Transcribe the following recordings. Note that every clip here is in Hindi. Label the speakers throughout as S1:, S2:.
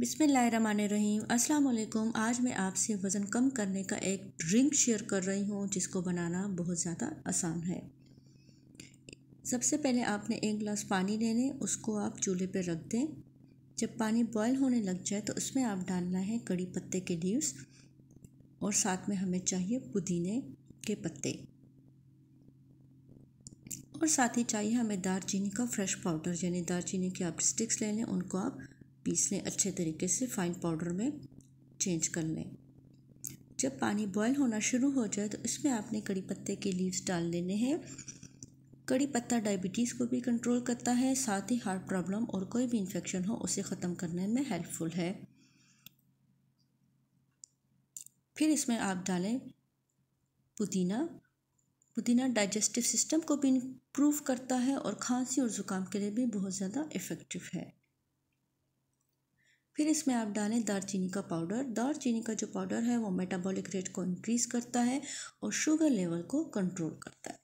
S1: बिसमीम अस्सलाम आज मैं आपसे वज़न कम करने का एक ड्रिंक शेयर कर रही हूँ जिसको बनाना बहुत ज़्यादा आसान है सबसे पहले आपने एक गिलास पानी ले लें उसको आप चूल्हे पर रख दें जब पानी बॉयल होने लग जाए तो उसमें आप डालना है कड़ी पत्ते के लीव्स और साथ में हमें चाहिए पुदीने के पत्ते और साथ ही चाहिए हमें दालचीनी का फ्रेश पाउडर यानी दालचीनी की आप स्टिक्स ले लें उनको आप पीस लें अच्छे तरीके से फाइन पाउडर में चेंज कर लें जब पानी बॉयल होना शुरू हो जाए तो इसमें आपने कड़ी पत्ते के लीव्स डाल लेने हैं कड़ी पत्ता डायबिटीज़ को भी कंट्रोल करता है साथ ही हार्ट प्रॉब्लम और कोई भी इन्फेक्शन हो उसे ख़त्म करने में हेल्पफुल है फिर इसमें आप डालें पुदीना पुदीना डाइजेस्टिव सिस्टम को भी इम्प्रूव करता है और खांसी और ज़ुकाम के लिए भी बहुत ज़्यादा इफ़ेक्टिव है फिर इसमें आप डालें दालचीनी का पाउडर दालचीनी का जो पाउडर है वो मेटाबॉलिक रेट को इंक्रीज़ करता है और शुगर लेवल को कंट्रोल करता है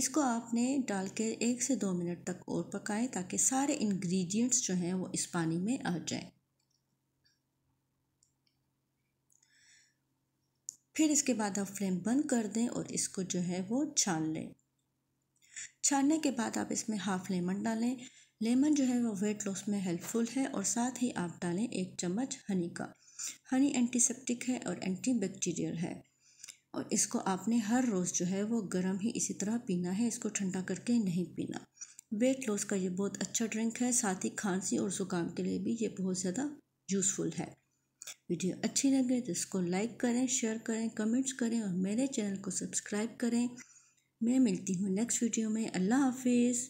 S1: इसको आपने डाल के एक से दो मिनट तक और पकाएं ताकि सारे इंग्रेडिएंट्स जो हैं वो इस पानी में आ जाएं फिर इसके बाद आप फ्लेम बंद कर दें और इसको जो है वो छान लें छानने के बाद आप इसमें हाफ लेमन डालें लेमन जो है वो वेट लॉस में हेल्पफुल है और साथ ही आप डालें एक चम्मच हनी का हनी एंटीसेप्टिक है और एंटी बैक्टीरियल है और इसको आपने हर रोज़ जो है वो गर्म ही इसी तरह पीना है इसको ठंडा करके नहीं पीना वेट लॉस का ये बहुत अच्छा ड्रिंक है साथ ही खांसी और ज़ुकाम के लिए भी ये बहुत ज़्यादा यूज़फुल है वीडियो अच्छी लगे तो इसको लाइक करें शेयर करें कमेंट्स करें और मेरे चैनल को सब्सक्राइब करें मैं मिलती हूँ नेक्स्ट वीडियो में अल्लाह हाफिज़